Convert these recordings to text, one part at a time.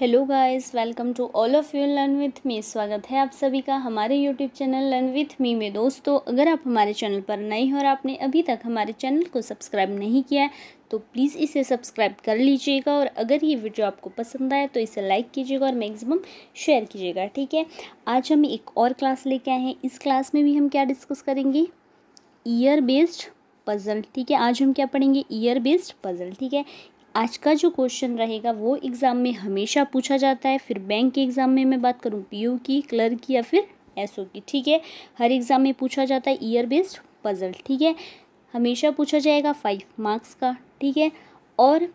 hello guys welcome to all of you learn with me स्वागत है आप सभी का हमारे YouTube channel learn with me में दोस्तों अगर आप हमारे चैनल पर नए हो और आपने अभी तक हमारे चैनल को सब्सक्राइब नहीं किया है तो प्लीज़ इसे सब्सक्राइब कर लीजिएगा और अगर ये वीडियो आपको पसंद आए तो इसे लाइक कीजिएगा और मैक्सिमम शेयर कीजिएगा ठीक है आज हम एक और क्लास लेके आए हैं इस क्लास में भी हम क्या डिस्कस करेंगे ईयर बेस्ड पज़ल ठीक है आज हम क्या पढ़ेंगे ईयर बेस्ड पज़ल ठीक है आज का जो क्वेश्चन रहेगा वो एग्ज़ाम में हमेशा पूछा जाता है फिर बैंक के एग्ज़ाम में मैं बात करूँ पी की क्लर्क की या फिर एसओ की ठीक है हर एग्ज़ाम में पूछा जाता है ईयर बेस्ड पजल ठीक है हमेशा पूछा जाएगा फाइव मार्क्स का ठीक है और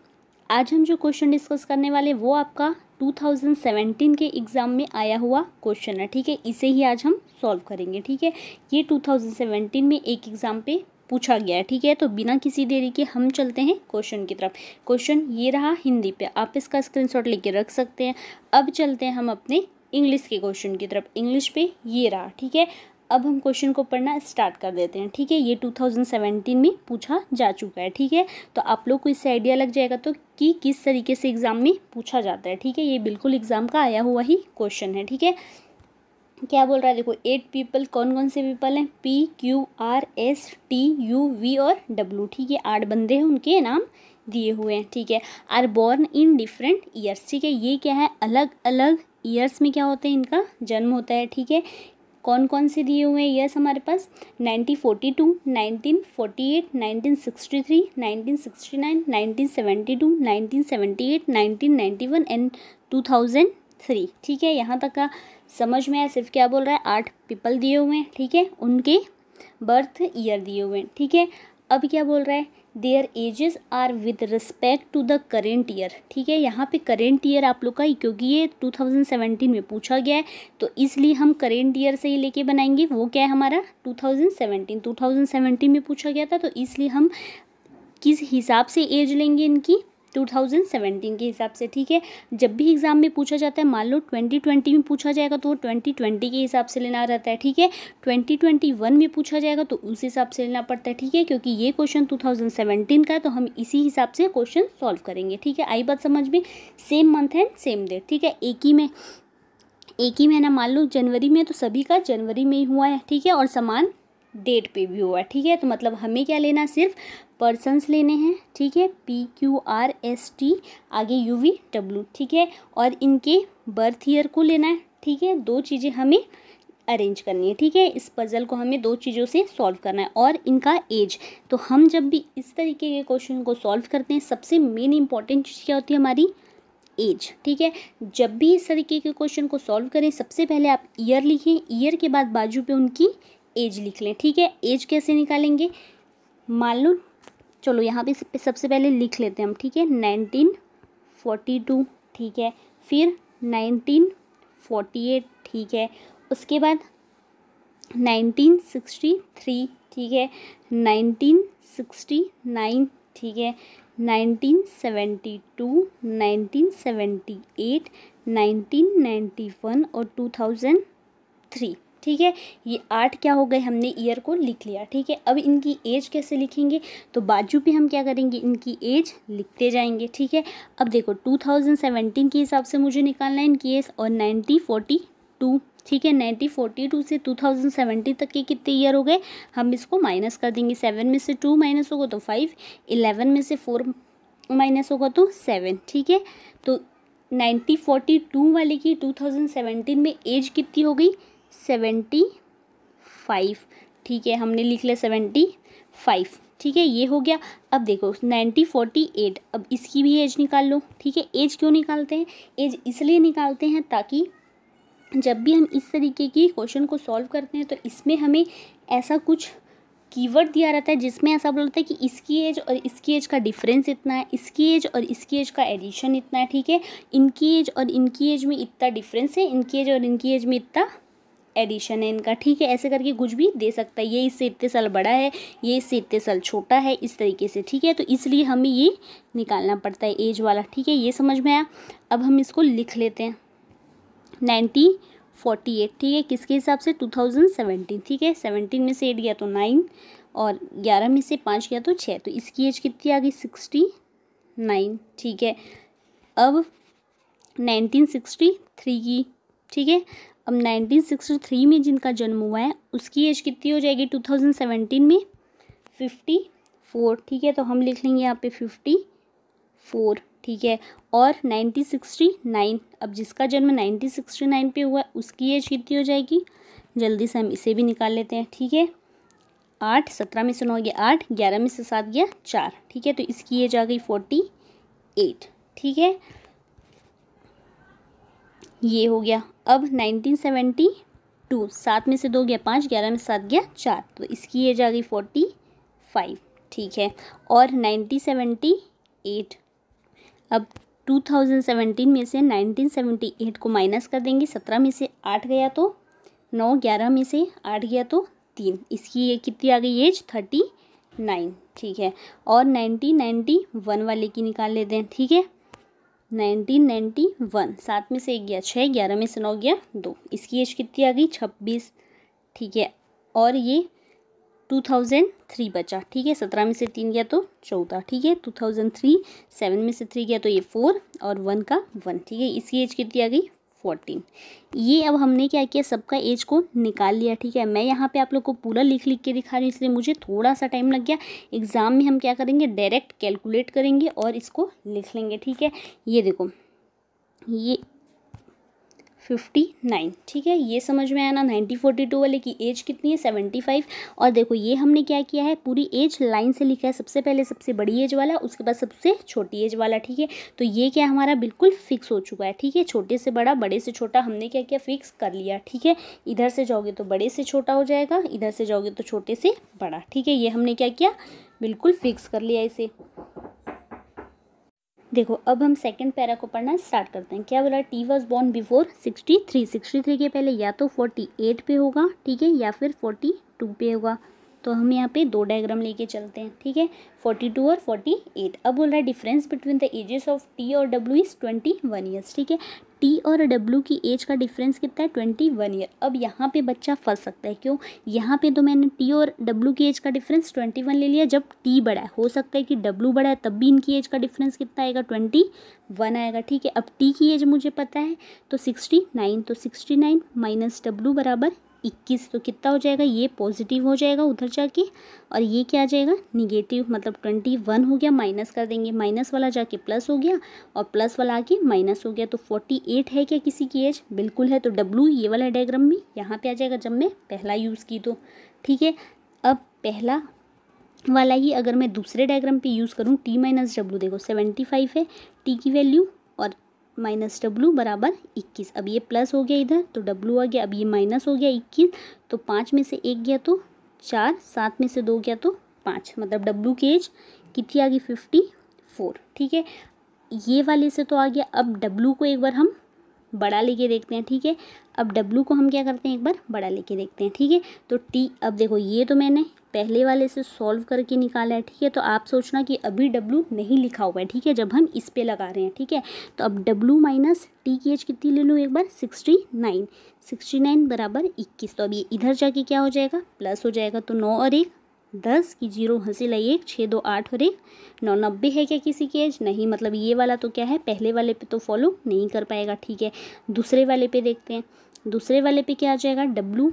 आज हम जो क्वेश्चन डिस्कस करने वाले वो आपका 2017 के एग्ज़ाम में आया हुआ क्वेश्चन है ठीक है इसे ही आज हम सॉल्व करेंगे ठीक है ये 2017 में एक एग्ज़ाम पे पूछा गया है ठीक है तो बिना किसी देरी के हम चलते हैं क्वेश्चन की तरफ क्वेश्चन ये रहा हिंदी पे आप इसका स्क्रीनशॉट लेके रख सकते हैं अब चलते हैं हम अपने इंग्लिश के क्वेश्चन की तरफ इंग्लिश पे ये रहा ठीक है अब हम क्वेश्चन को पढ़ना स्टार्ट कर देते हैं ठीक है ये 2017 में पूछा जा चुका है ठीक है तो आप लोग को इससे आइडिया लग जाएगा तो कि किस तरीके से एग्ज़ाम में पूछा जाता है ठीक है ये बिल्कुल एग्ज़ाम का आया हुआ ही क्वेश्चन है ठीक है क्या बोल रहा है देखो एट पीपल कौन कौन से पीपल हैं P Q R S T U V और डब्लू ठीक है आठ बंदे हैं उनके नाम दिए हुए हैं ठीक है are born in different years ठीक है ये क्या है अलग अलग ईयर्स में क्या होते हैं इनका जन्म होता है ठीक है कौन कौन से दिए हुए हैं ईयर्स हमारे पास nineteen forty two nineteen forty eight nineteen sixty three nineteen sixty nine nineteen seventy two nineteen seventy eight nineteen ninety one and two thousand three ठीक है यहाँ तक का समझ में आया सिर्फ क्या बोल रहा है आठ पीपल दिए हुए हैं ठीक है उनके बर्थ ईयर दिए हुए हैं ठीक है अब क्या बोल रहा है their ages are with respect to the current year ठीक है यहाँ पे करेंट ईयर आप लोग का क्योंकि ये 2017 में पूछा गया है तो इसलिए हम करेंट ईयर से ही लेके बनाएंगे वो क्या है हमारा 2017 2017 में पूछा गया था तो इसलिए हम किस हिसाब से एज लेंगे इनकी 2017 के हिसाब से ठीक है जब भी एग्ज़ाम में पूछा जाता है मान लो 2020 में पूछा जाएगा तो वो 2020 के हिसाब से लेना रहता है ठीक है 2021 में पूछा जाएगा तो उस हिसाब से लेना पड़ता है ठीक है क्योंकि ये क्वेश्चन 2017 का है तो हम इसी हिसाब से क्वेश्चन सॉल्व करेंगे ठीक है आई बात समझ में same month and same date ठीक है एक ही में एक ही महीना मान लो जनवरी में तो सभी का जनवरी में ही हुआ है ठीक है और समान डेट पे भी हुआ ठीक है तो मतलब हमें क्या लेना सिर्फ पर्सनस लेने हैं ठीक है P Q R S T आगे यू वी डब्ल्यू ठीक है और इनके बर्थ ईयर को लेना है ठीक है दो चीज़ें हमें अरेंज करनी है ठीक है इस पज़ल को हमें दो चीज़ों से सॉल्व करना है और इनका एज तो हम जब भी इस तरीके के क्वेश्चन को सॉल्व करते हैं सबसे मेन इंपॉर्टेंट चीज़ क्या होती है हमारी एज ठीक है जब भी इस तरीके के क्वेश्चन को सॉल्व करें सबसे पहले आप ईयर लिखें ईयर के बाद बाजू पे उनकी एज लिख लें ठीक है एज कैसे निकालेंगे मान लो चलो यहाँ पे सबसे पहले लिख लेते हैं हम ठीक है नाइनटीन फोर्टी टू ठीक है फिर नाइनटीन फोर्टी एट ठीक है उसके बाद नाइनटीन सिक्सटी थ्री ठीक है नाइनटीन सिक्सटी नाइन ठीक है nineteen seventy two nineteen seventy eight nineteen ninety one और टू थाउजेंड थ्री ठीक है ये आठ क्या हो गए हमने ईयर को लिख लिया ठीक है अब इनकी एज कैसे लिखेंगे तो बाजू पे हम क्या करेंगे इनकी एज लिखते जाएंगे ठीक है अब देखो 2017 के हिसाब से मुझे निकालना है इनकी एज और 1942 ठीक है 1942 से 2070 तक के कितने ईयर हो गए हम इसको माइनस कर देंगे सेवन में से टू माइनस होगा तो फाइव इलेवन में से फोर माइनस होगा तो सेवन ठीक है तो टू वाले की 2017 में एज कितनी हो गई सेवेंटी फाइव ठीक है हमने लिख लिया सेवेंटी फाइव ठीक है ये हो गया अब देखो नाइन्टी फोर्टी एट अब इसकी भी एज निकाल लो ठीक है एज क्यों निकालते हैं एज इसलिए निकालते हैं ताकि जब भी हम इस तरीके की क्वेश्चन को सॉल्व करते हैं तो इसमें हमें ऐसा कुछ कीवर्ड दिया रहता है जिसमें ऐसा बोलता है कि इसकी एज और इसकी एज का डिफरेंस इतना है इसकी एज और इसकी एज का एडिशन इतना है ठीक है इनकी एज और इनकी एज में इतना डिफरेंस है इनकी एज और इनकी एज में इतना एडिशन है इनका ठीक है ऐसे करके कुछ भी दे सकता है ये इससे इतने साल बड़ा है ये इससे इतने साल छोटा है इस तरीके से ठीक है तो इसलिए हमें ये निकालना पड़ता है एज वाला ठीक है ये समझ में आया अब हम इसको लिख लेते हैं नाइन्टी फोर्टी एट ठीक है किसके हिसाब से टू थाउजेंड सेवेंटीन ठीक है सेवनटीन में से एट गया तो नाइन और ग्यारह में से पाँच गया तो छः तो इसकी एज कितनी आ गई सिक्सटी नाइन ठीक है अब नाइनटीन सिक्सटी थ्री की ठीक है अब 1963 में जिनका जन्म हुआ है उसकी एज कितनी हो जाएगी 2017 में 54 ठीक है तो हम लिख लेंगे यहाँ पे 54 ठीक है और 1969 अब जिसका जन्म 1969 पे हुआ है उसकी एज कितनी हो जाएगी जल्दी से हम इसे भी निकाल लेते हैं ठीक है आठ सत्रह में से नौ गया आठ ग्यारह में से सात गया चार ठीक है तो इसकी एज आ गई फोर्टी एट ठीक है ये हो गया अब 1972 सात में से दो गया पाँच ग्यारह में सात गया चार तो इसकी एज आ गई फोर्टी फाइव ठीक है और 1978 अब 2017 में से 1978 को माइनस कर देंगे सत्रह में से आठ गया तो नौ ग्यारह में से आठ गया तो तीन इसकी ये कितनी आ गई एज थर्टी नाइन ठीक है और नाइनटीन नाइन्टी वन वाले की निकाल लेते हैं ठीक है नाइनटीन नाइन्टी वन सात में से एक गया छः ग्यारह में से नौ गया दो इसकी एज कितनी आ गई छब्बीस ठीक है और ये टू थाउजेंड थ्री बचा ठीक है सत्रह में से तीन गया तो चौदह ठीक है टू थाउजेंड थ्री सेवन में से थ्री गया तो ये फोर और वन का वन ठीक है इसकी एज कितनी आ गई फोर्टीन ये अब हमने क्या किया सबका एज को निकाल लिया ठीक है मैं यहाँ पे आप लोग को पूरा लिख लिख के दिखा रही हूँ इसलिए मुझे थोड़ा सा टाइम लग गया एग्ज़ाम में हम क्या करेंगे डायरेक्ट कैलकुलेट करेंगे और इसको लिख लेंगे ठीक है ये देखो ये फिफ्टी नाइन ठीक है ये समझ में आया ना नाइनटीन फोर्टी टू वाले की एज कितनी है सेवेंटी फाइव और देखो ये हमने क्या किया है पूरी एज लाइन से लिखा है सबसे पहले सबसे बड़ी एज वाला उसके बाद सबसे छोटी एज वाला ठीक है तो ये क्या हमारा बिल्कुल फिक्स हो चुका है ठीक है छोटे से बड़ा बड़े से छोटा हमने क्या किया फिक्स कर लिया ठीक है इधर से जाओगे तो बड़े से छोटा हो जाएगा इधर से जाओगे तो छोटे से बड़ा ठीक है ये हमने क्या किया बिल्कुल फिक्स कर लिया इसे देखो अब हम सेकंड पैरा को पढ़ना स्टार्ट करते हैं क्या बोला T was born before sixty three sixty three के पहले या तो फोर्टी एट पे होगा ठीक है या फिर फोर्टी टू पे होगा तो हम यहाँ पे दो डायग्राम लेके चलते हैं ठीक है फोर्टी टू और फोर्टी एट अब बोल रहा है difference between the ages of T और W is twenty one years ठीक है टी और डब्ल्यू की एज का डिफरेंस कितना है ट्वेंटी वन ईयर अब यहाँ पे बच्चा फंस सकता है क्यों यहाँ पे तो मैंने टी और डब्ल्यू की एज का डिफरेंस ट्वेंटी वन ले लिया जब टी बड़ा है हो सकता है कि डब्ल्यू बड़ा है तब भी इनकी एज का डिफरेंस कितना आएगा ट्वेंटी वन आएगा ठीक है अब टी की एज मुझे पता है तो सिक्सटी नाइन तो सिक्सटी नाइन माइनस डब्ल्यू बराबर इक्कीस तो कितना हो जाएगा ये पॉजिटिव हो जाएगा उधर जाके और ये क्या आ जाएगा निगेटिव मतलब ट्वेंटी वन हो गया माइनस कर देंगे माइनस वाला जाके प्लस हो गया और प्लस वाला आके माइनस हो गया तो फोर्टी एट है क्या किसी की एज बिल्कुल है तो डब्लू ये वाला डायग्राम में यहाँ पे आ जाएगा जब मैं पहला यूज़ की तो ठीक है अब पहला वाला ही अगर मैं दूसरे डायग्राम पर यूज़ करूँ टी माइनस डब्लू देखो सेवेंटी फाइव है टी की वैल्यू और माइनस डब्लू बराबर इक्कीस अब ये प्लस हो गया इधर तो डब्लू आ गया अब ये माइनस हो गया इक्कीस तो पाँच में से एक गया तो चार सात में से दो गया तो पाँच मतलब डब्लू की एज कितनी आ गई फिफ्टी फोर ठीक है ये वाले से तो आ गया अब डब्लू को एक बार हम बड़ा लेके देखते हैं ठीक है अब डब्लू को हम क्या करते हैं एक बार बड़ा लेके देखते हैं ठीक है तो टी अब देखो ये तो मैंने पहले वाले से सॉल्व करके निकाला है ठीक है तो आप सोचना कि अभी डब्लू नहीं लिखा हुआ है ठीक है जब हम इस पर लगा रहे हैं ठीक है तो अब डब्लू माइनस टी की एच कितनी ले लूँ एक बार सिक्सटी नाइन सिक्सटी नाइन बराबर इक्कीस तो अभी इधर जाके क्या हो जाएगा प्लस हो जाएगा तो नौ और एक दस की जीरो हंसी लाइए एक छः दो आठ और एक नौ नब्बे है क्या किसी की एज नहीं मतलब ये वाला तो क्या है पहले वाले पे तो फॉलो नहीं कर पाएगा ठीक है दूसरे वाले पे देखते हैं दूसरे वाले पे क्या आ जाएगा डब्लू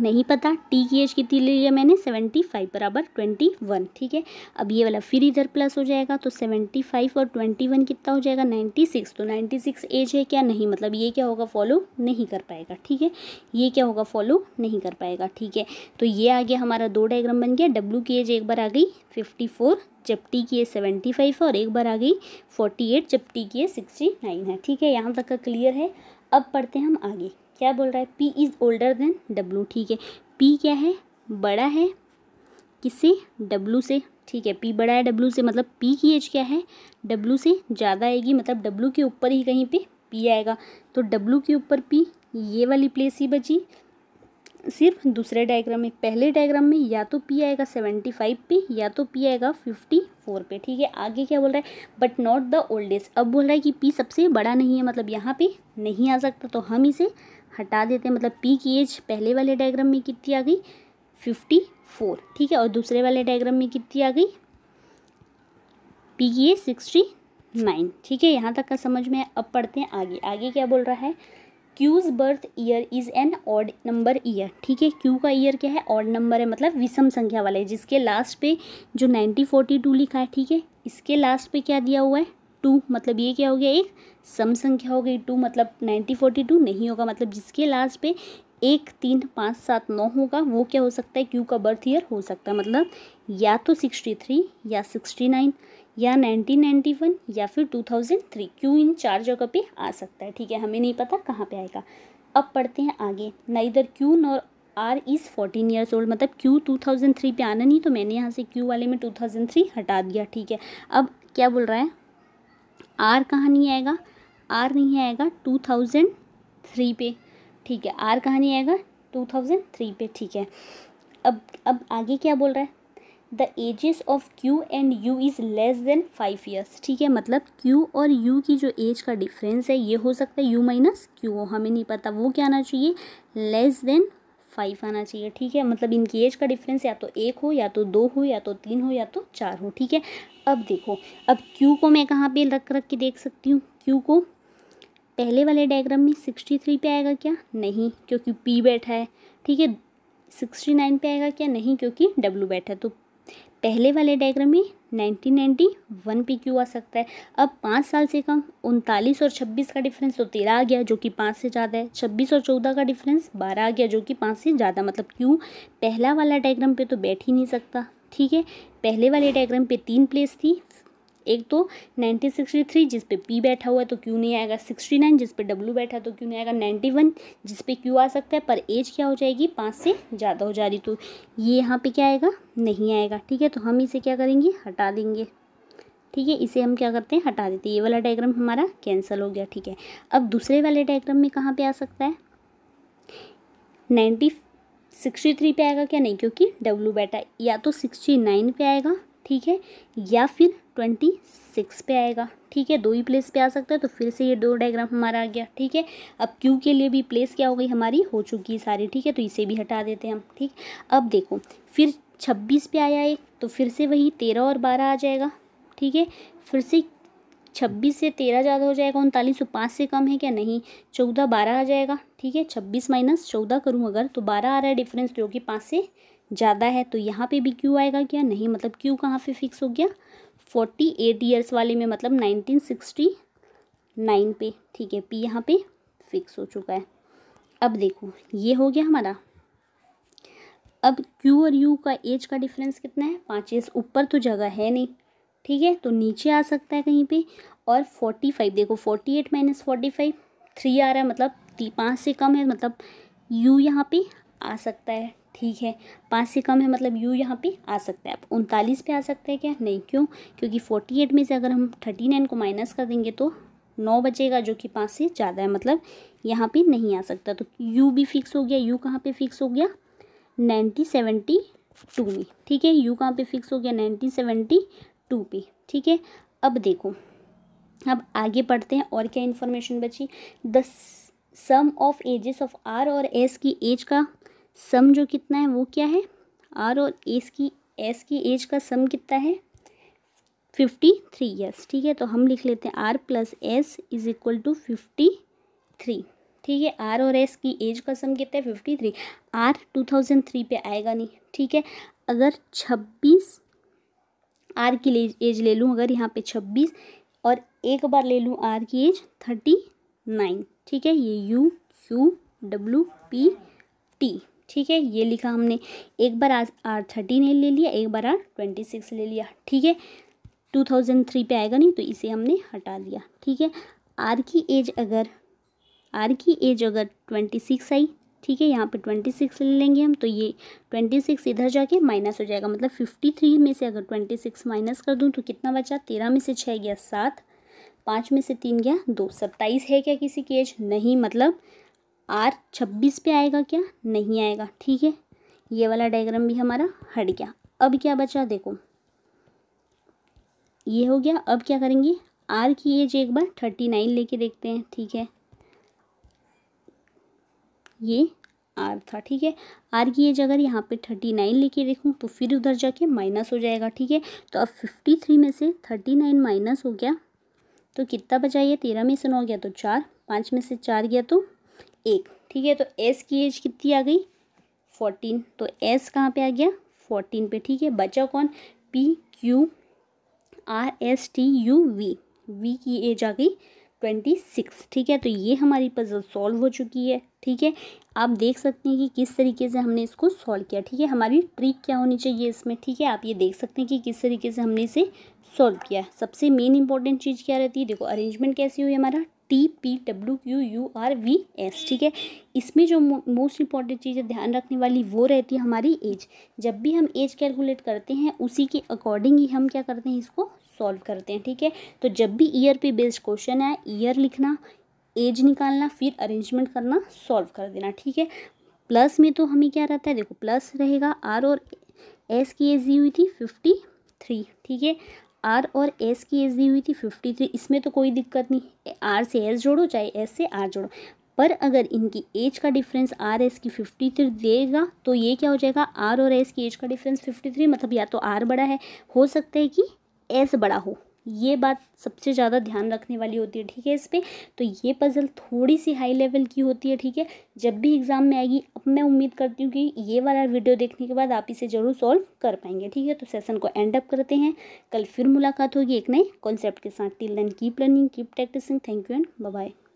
नहीं पता टी की एज कितनी ले लिया मैंने सेवेंटी फाइव बराबर ट्वेंटी वन ठीक है अब ये वाला फिर इधर प्लस हो जाएगा तो सेवेंटी फाइव और ट्वेंटी वन कितना हो जाएगा नाइन्टी सिक्स तो नाइन्टी सिक्स एज है क्या नहीं मतलब ये क्या होगा फॉलो नहीं कर पाएगा ठीक है ये क्या होगा फॉलो नहीं कर पाएगा ठीक है तो ये आ गया हमारा दो डायग्राम बन गया डब्ल्यू की एज एक बार आ गई फिफ्टी फोर जब टी की एज सेवेंटी फाइव है और एक बार आ गई फोर्टी एट जब टी की एज सिक्सटी नाइन है ठीक है यहाँ तक का क्लियर है अब पढ़ते हैं हम आगे क्या बोल रहा है P is older than W ठीक है पी क्या है बड़ा है किससे डब्लू से ठीक है पी बड़ा है डब्लू से मतलब पी की एज क्या है डब्लू से ज़्यादा आएगी मतलब डब्लू के ऊपर ही कहीं पे पी आएगा तो डब्लू के ऊपर पी ये वाली प्लेस ही बची सिर्फ दूसरे डायग्राम में पहले डायग्राम में या तो पी आएगा सेवेंटी फाइव पे या तो पी आएगा फिफ्टी फोर पे ठीक है आगे क्या बोल रहा है बट नॉट द ओल्डेस्ट अब बोल रहा है कि पी सबसे बड़ा नहीं है मतलब यहाँ पे नहीं आ सकता तो हम इसे हटा देते हैं मतलब पी की एज पहले वाले डायग्राम में कितनी आ गई फिफ्टी फोर ठीक है और दूसरे वाले डायग्राम में कितनी आ गई पी की एज सिक्सटी नाइन ठीक है यहाँ तक का समझ में अब पढ़ते हैं आगे आगे क्या बोल रहा है Q's birth year is an odd number year ठीक है क्यू का ईयर क्या है ऑड नंबर है मतलब विषम संख्या वाले जिसके लास्ट पे जो नाइनटीन फोर्टी टू लिखा है ठीक है इसके लास्ट पे क्या दिया हुआ है टू मतलब ये क्या हो गया एक सम संख्या हो गई टू मतलब नाइन्टी फोर्टी टू नहीं होगा मतलब जिसके लास्ट पे एक तीन पाँच सात नौ होगा वो क्या हो सकता है क्यू का बर्थ ईयर हो सकता है मतलब या तो सिक्सटी थ्री या सिक्सटी नाइन या नाइनटीन नाइन्टी वन या फिर टू थाउजेंड थ्री क्यू इन चार जगह पे आ सकता है ठीक है हमें नहीं पता कहाँ पे आएगा अब पढ़ते हैं आगे ना इधर Q nor R is fourteen years old मतलब क्यू टू थाउजेंड थ्री पर आना नहीं तो मैंने यहाँ से क्यू वाले में टू थाउजेंड थ्री हटा दिया ठीक है अब क्या बोल रहा है आर कहाँ नहीं आएगा आर नहीं आएगा टू थाउजेंड थ्री पे ठीक है आर कहाँ नहीं आएगा टू थाउजेंड थ्री पे ठीक है अब अब आगे क्या बोल रहा है the ages of Q and U is less than five years ठीक है मतलब क्यू और यू की जो एज का डिफरेंस है ये हो सकता है यू माइनस क्यू हो हमें नहीं पता वो क्या आना चाहिए लेस देन फाइव आना चाहिए ठीक है मतलब इनकी एज का डिफरेंस या तो एक हो या तो दो हो या तो तीन हो या तो चार हो ठीक है अब देखो अब क्यू को मैं कहाँ पे रख रख के देख सकती हूँ क्यू को पहले वाले डायग्राम में सिक्सटी थ्री पर आएगा क्या नहीं क्योंकि पी बैठा है ठीक है सिक्सटी नाइन पर आएगा क्या नहीं क्योंकि डब्ल्यू बैठा है तो पहले वाले डायग्राम में नाइनटीन नाइन्टी वन पे क्यू आ सकता है अब पाँच साल से कम उनतालीस और छब्बीस का डिफरेंस तो तेरह आ गया जो कि पाँच से ज़्यादा है छब्बीस और चौदह का डिफरेंस बारह आ गया जो कि पाँच से ज़्यादा मतलब क्यों पहला वाला डायग्राम पे तो बैठ ही नहीं सकता ठीक है पहले वाले डायग्राम पे तीन प्लेस थी एक तो नाइन्टी सिक्सटी थ्री जिस पे पी बैठा हुआ है तो क्यों नहीं आएगा सिक्सटी नाइन जिस पे डब्ल्यू बैठा है तो क्यों नहीं आएगा नाइन्टी वन जिस पे क्यों आ सकता है पर एज क्या हो जाएगी पाँच से ज़्यादा हो जा रही तो ये यहाँ पे क्या आएगा नहीं आएगा ठीक है तो हम इसे क्या करेंगे हटा देंगे ठीक है इसे हम क्या करते हैं हटा देते हैं ये वाला डायग्राम हमारा कैंसिल हो गया ठीक है अब दूसरे वाले डायग्राम में कहाँ पर आ सकता है नाइन्टी सिक्सटी थ्री पे आएगा क्या नहीं क्योंकि डब्लू बैठा या तो सिक्सटी नाइन पे आएगा ठीक है या फिर ट्वेंटी सिक्स पे आएगा ठीक है दो ही प्लेस पे आ सकता है तो फिर से ये दो डायग्राम हमारा आ गया ठीक है अब क्यू के लिए भी प्लेस क्या हो गई हमारी हो चुकी है सारी ठीक है तो इसे भी हटा देते हैं हम ठीक अब देखो फिर छब्बीस पे आया एक तो फिर से वही तेरह और बारह आ जाएगा ठीक है फिर से छब्बीस से तेरह ज़्यादा हो जाएगा उनतालीस सौ तो पाँच से कम है क्या नहीं चौदह बारह आ जाएगा ठीक है छब्बीस माइनस चौदह करूँ अगर तो बारह आ रहा है डिफरेंस जो कि पाँच से ज़्यादा है तो यहाँ पे भी क्यू आएगा क्या नहीं मतलब क्यू कहाँ पे फिक्स हो गया फोर्टी एट ईयर्स वाले में मतलब नाइनटीन सिक्सटी नाइन पे ठीक है पी यहाँ पे फिक्स हो चुका है अब देखो ये हो गया हमारा अब क्यू और यू का एज का डिफरेंस कितना है पाँच ईयर्स ऊपर तो जगह है नहीं ठीक है तो नीचे आ सकता है कहीं पे और फोर्टी फाइव देखो forty eight minus forty five three आ रहा है मतलब पाँच से कम है मतलब यू यहाँ पे आ सकता है ठीक है पाँच से कम है मतलब यू यहाँ पे आ सकता है आप उनतालीस पे आ सकते हैं क्या नहीं क्यों क्योंकि फोर्टी एट में से अगर हम थर्टी नाइन को माइनस कर देंगे तो नौ बचेगा जो कि पाँच से ज़्यादा है मतलब यहाँ पे नहीं आ सकता तो यू भी फिक्स हो गया यू कहाँ पे फिक्स हो गया नाइन्टीन सेवेंटी टू में ठीक है यू कहाँ पे फिक्स हो गया नाइन्टीन सेवेंटी टू पे ठीक है अब देखो अब आगे पढ़ते हैं और क्या इन्फॉर्मेशन बची the sum of ages of R और एस की एज का सम जो कितना है वो क्या है आर और एस की एस की एज का सम कितना है फिफ्टी थ्री ईयर्स ठीक है तो हम लिख लेते हैं R plus S is equal to fifty three ठीक है आर और एस की एज का सम कितना है fifty three R two thousand three पे आएगा नहीं ठीक है अगर छब्बीस आर की एज ले लूँ अगर यहाँ पे छब्बीस और एक बार ले लूँ आर की एज थर्टी नाइन ठीक है ये U Q W P T ठीक है ये लिखा हमने एक बार आज आर थर्टी नहीं ले लिया एक बार आर ट्वेंटी सिक्स ले लिया ठीक है टू थाउजेंड थ्री पर आएगा नहीं तो इसे हमने हटा दिया ठीक है आर की एज अगर आर की एज अगर ट्वेंटी सिक्स आई ठीक है यहाँ पे ट्वेंटी सिक्स ले लेंगे हम तो ये ट्वेंटी सिक्स इधर जाके माइनस हो जाएगा मतलब फिफ्टी थ्री में से अगर ट्वेंटी सिक्स माइनस कर दूँ तो कितना बचा तेरह में से छः गया सात पाँच में से तीन गया दो सत्ताईस है क्या किसी की एज नहीं मतलब आर छब्बीस पे आएगा क्या नहीं आएगा ठीक है ये वाला डायग्राम भी हमारा हट गया अब क्या बचा देखो ये हो गया अब क्या करेंगे आर की एज एक बार थर्टी नाइन लेके देखते हैं ठीक है ये आर था ठीक है आर की एज अगर यहाँ पे थर्टी नाइन लेके देखूँ तो फिर उधर जाके माइनस हो जाएगा ठीक है तो अब फिफ्टी थ्री में से थर्टी नाइन माइनस हो गया तो कितना बचा ये तेरह में से नौ गया तो चार पाँच में से चार गया तो एक ठीक है तो एस की एज कितनी आ गई फोर्टीन तो एस कहाँ पे आ गया फोर्टीन पे ठीक है बचा कौन P Q R S T U V V की एज आ गई ट्वेंटी सिक्स ठीक है तो ये हमारी पजल सॉल्व हो चुकी है ठीक है आप देख सकते हैं कि किस तरीके से हमने इसको सॉल्व किया ठीक है हमारी ट्रिक क्या होनी चाहिए इसमें ठीक है आप ये देख सकते हैं कि किस तरीके से हमने इसे सॉल्व किया सबसे मेन इंपॉर्टेंट चीज़ क्या रहती है देखो अरेंजमेंट कैसी हुई हमारा T P W Q U R V S ठीक है इसमें जो मोस्ट इंपॉर्टेंट चीज़ है ध्यान रखने वाली वो रहती है हमारी एज जब भी हम एज कैलकुलेट करते हैं उसी के अकॉर्डिंग ही हम क्या करते हैं इसको सॉल्व करते हैं ठीक है तो जब भी ईयर पे बेस्ड क्वेश्चन है ईयर लिखना एज निकालना फिर अरेंजमेंट करना सॉल्व कर देना ठीक है प्लस में तो हमें क्या रहता है देखो प्लस रहेगा आर और एस की एज दी हुई थी फिफ्टी थ्री ठीक है आर और एस की एज दी हुई थी फिफ्टी थ्री इसमें तो कोई दिक्कत नहीं आर से एस जोड़ो चाहे एस से आर जोड़ो पर अगर इनकी एज का डिफरेंस आर एस की फिफ्टी थ्री देगा तो ये क्या हो जाएगा आर और एस की एज का डिफरेंस फिफ्टी थ्री मतलब या तो आर बड़ा है हो सकता है कि एस बड़ा हो ये बात सबसे ज़्यादा ध्यान रखने वाली होती है ठीक है इस पर तो ये पज़ल थोड़ी सी हाई लेवल की होती है ठीक है जब भी एग्ज़ाम में आएगी अब मैं उम्मीद करती हूँ कि ये वाला वीडियो देखने के बाद आप इसे ज़रूर सॉल्व कर पाएंगे ठीक है तो सेसन को एंड अप करते हैं कल फिर मुलाकात होगी एक नए कॉन्सेप्ट के साथ till then keep learning keep practicing thank you and bye